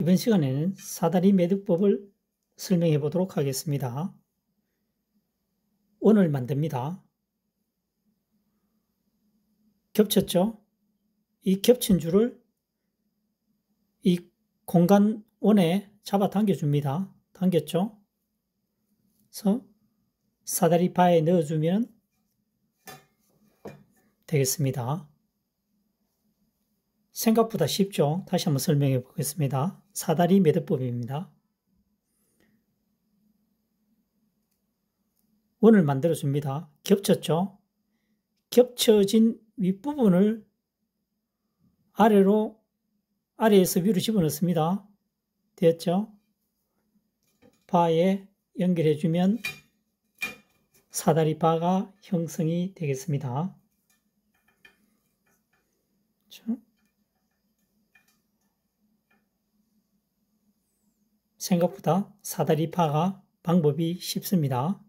이번 시간에는 사다리 매듭법을 설명해 보도록 하겠습니다. 원을 만듭니다. 겹쳤죠? 이 겹친 줄을 이 공간 원에 잡아 당겨줍니다. 당겼죠? 그래서 사다리 바에 넣어주면 되겠습니다. 생각보다 쉽죠? 다시 한번 설명해 보겠습니다. 사다리 매듭법입니다. 원을 만들어 줍니다. 겹쳤죠? 겹쳐진 윗부분을 아래로 아래에서 위로 집어넣습니다. 되었죠? 바에 연결해 주면 사다리 바가 형성이 되겠습니다. 그렇죠? 생각보다 사다리파가 방법이 쉽습니다.